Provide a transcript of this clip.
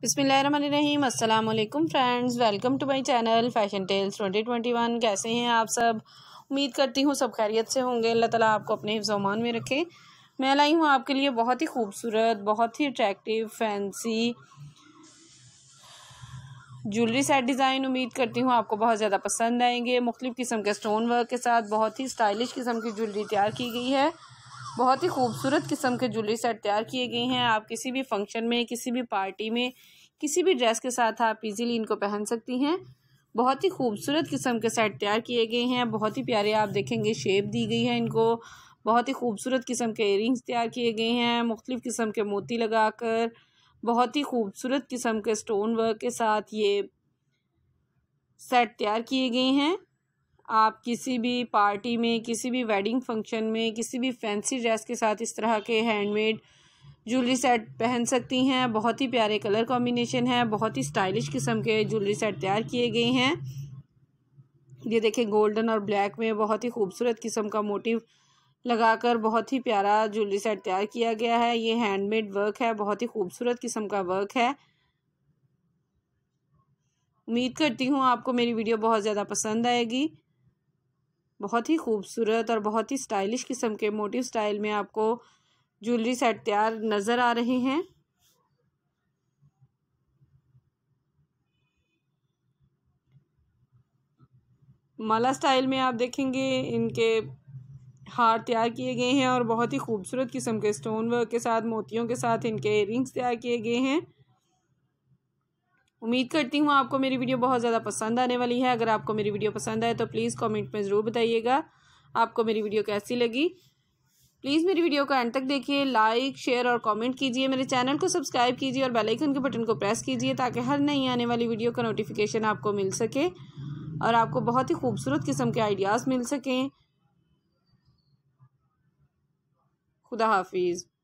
बिसमीम अल्लाम friends welcome to my channel fashion tales 2021 कैसे हैं आप सब उम्मीद करती हूँ सब खैरियत से होंगे अल्लाह ताला आपको अपने हिफ्जमान में रखे मैं लाई हूँ आपके लिए बहुत ही खूबसूरत बहुत ही attractive fancy jewellery set design उम्मीद करती हूँ आपको बहुत ज़्यादा पसंद आएंगे मुख्तु किस्म के स्टोन वर्क के साथ बहुत ही स्टाइलिश किस्म की ज्वेलरी तैयार की गई है बहुत ही खूबसूरत किस्म के ज्वेलरी सेट तैयार किए गए हैं आप किसी भी फंक्शन में किसी भी पार्टी में किसी भी ड्रेस के साथ आप इजीली इनको पहन सकती हैं बहुत ही खूबसूरत किस्म के सेट तैयार किए गए हैं बहुत ही प्यारे आप देखेंगे शेप दी गई है इनको बहुत ही खूबसूरत किस्म के एयरिंग्स तैयार किए गए हैं मुख्तलिफ़ किस्म के मोती लगाकर बहुत ही खूबसूरत किस्म के स्टोन वर्क के साथ ये सेट तैयार किए गए हैं आप किसी भी पार्टी में किसी भी वेडिंग फंक्शन में किसी भी फैंसी ड्रेस के साथ इस तरह के हैंडमेड ज्वेलरी सेट पहन सकती हैं बहुत ही प्यारे कलर कॉम्बिनेशन है बहुत ही स्टाइलिश किस्म के ज्वेलरी सेट तैयार किए गए हैं ये देखें गोल्डन और ब्लैक में बहुत ही खूबसूरत किस्म का मोटिव लगाकर बहुत ही प्यारा ज्वेलरी सेट तैयार किया गया है ये हैंडमेड वर्क है बहुत ही खूबसूरत किस्म का वर्क है उम्मीद करती हूँ आपको मेरी वीडियो बहुत ज़्यादा पसंद आएगी बहुत ही खूबसूरत और बहुत ही स्टाइलिश किस्म के मोटिव स्टाइल में आपको ज्वेलरी सेट तैयार नज़र आ रहे हैं माला स्टाइल में आप देखेंगे इनके हार तैयार किए गए हैं और बहुत ही खूबसूरत किस्म के स्टोन वर्क के साथ मोतियों के साथ इनके एयरिंग्स तैयार किए गए हैं उम्मीद करती हूँ आपको मेरी वीडियो बहुत ज़्यादा पसंद आने वाली है अगर आपको मेरी वीडियो पसंद आए तो प्लीज़ कमेंट में ज़रूर बताइएगा आपको मेरी वीडियो कैसी लगी प्लीज़ मेरी वीडियो को एंड तक देखिए लाइक शेयर और कमेंट कीजिए मेरे चैनल को सब्सक्राइब कीजिए और बेल आइकन के बटन को प्रेस कीजिए ताकि हर नई आने वाली वीडियो का नोटिफिकेशन आपको मिल सके और आपको बहुत ही खूबसूरत किस्म के आइडियाज़ मिल सकें खुदा हाफिज़